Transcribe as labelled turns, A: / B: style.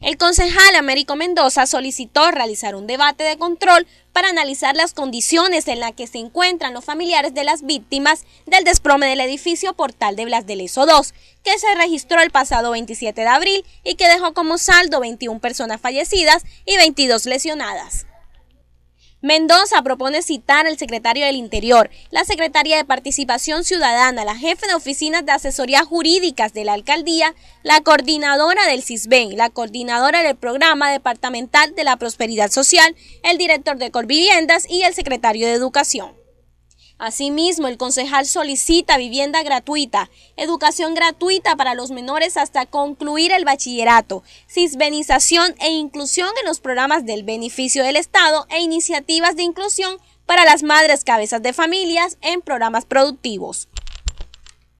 A: El concejal Américo Mendoza solicitó realizar un debate de control para analizar las condiciones en las que se encuentran los familiares de las víctimas del desprome del edificio Portal de Blas de Leso 2, que se registró el pasado 27 de abril y que dejó como saldo 21 personas fallecidas y 22 lesionadas. Mendoza propone citar al secretario del Interior, la secretaria de Participación Ciudadana, la jefe de oficinas de asesoría jurídicas de la alcaldía, la coordinadora del CISBEN, la coordinadora del programa departamental de la prosperidad social, el director de Corviviendas y el secretario de Educación. Asimismo, el concejal solicita vivienda gratuita, educación gratuita para los menores hasta concluir el bachillerato, cisbenización e inclusión en los programas del beneficio del Estado e iniciativas de inclusión para las madres cabezas de familias en programas productivos.